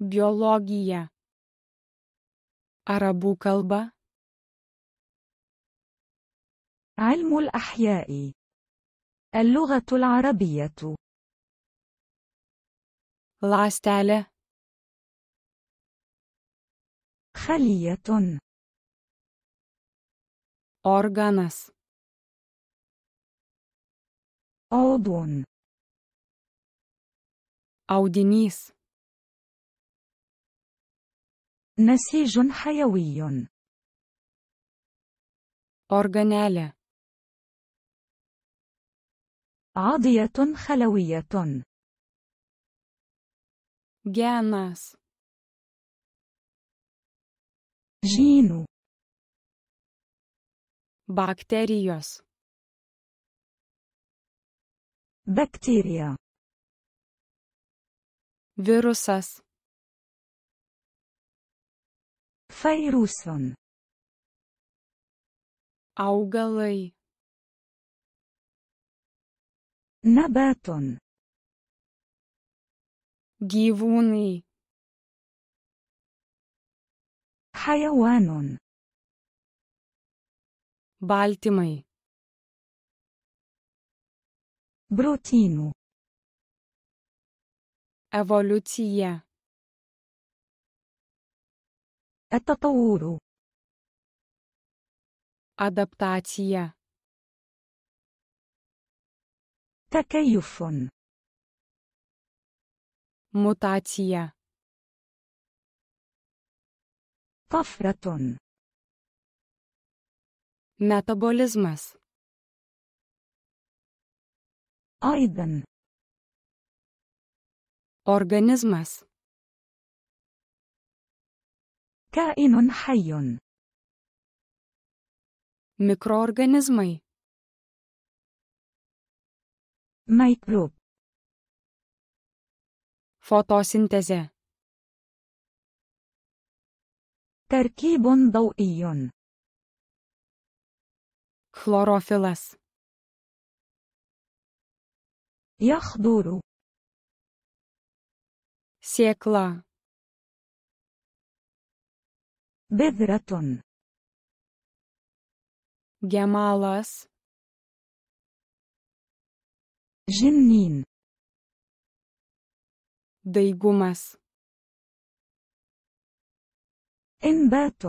biologija arabų kalba علم الأحياء اللغة العربية لاستالة خلية أورغانس عضو أودينيس نسيج حيوي أورجانالة عضية خلوية جاناس جينو بكتيريوس بكتيريا فيروسس Φαϊρούσον. Augalai. Nabaton. Gyvūnai. Hajawanon. Baltymai. Brotinų. Evoliucija. التطور أدابتاتيا تكيف mutacja طفرة ميتابوليزمس أيضا أورغانيزمس كائن حي ميكروorganismai ميكروب فوتوسينتيزė تركيب ضوئي chlorofilas يخضر sėkla بذرة جمالس جنين daigumas انبات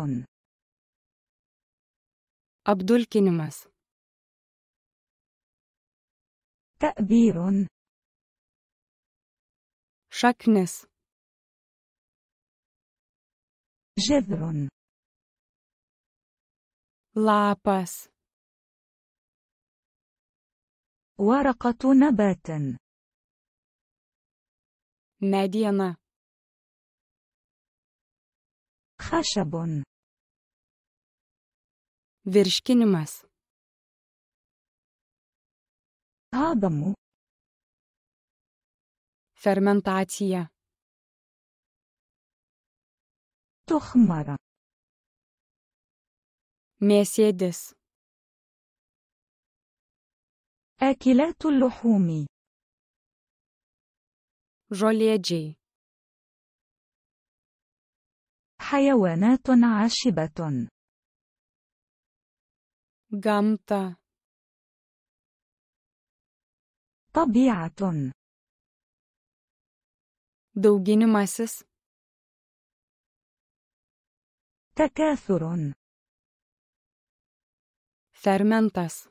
apdulkinimas تأبير شكنس Žebrun. Lapas. ورقة نبات. Mediena. خشب. Virškinimas. Adamu. Fermentacija. تخمر مرسيدس آكلات اللحوم جوليجي حيوانات عشبة جامتا طبيعة دوجينماسس تكاثر fermentas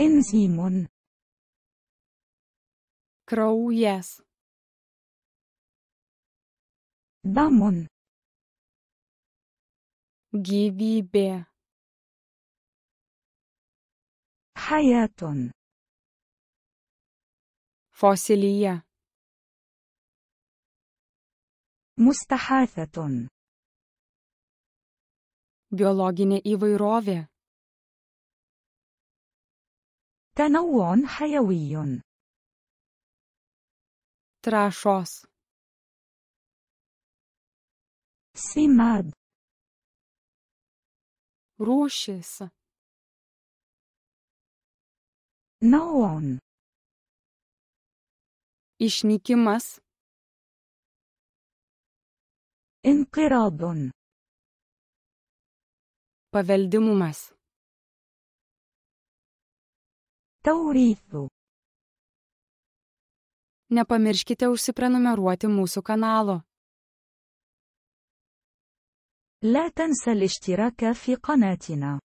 إنزيم كروياس دم gyvybė حياة فوسيلية مستحاثة biologinė įvairovė تنوع حيوي trąšos سماد rūšis نوع išnykimas انقراض paveldimumas توريث Nepamirškite užsiprenumeruoti mūsų kanalo. لا تنسى الاشتراك في قناتنا.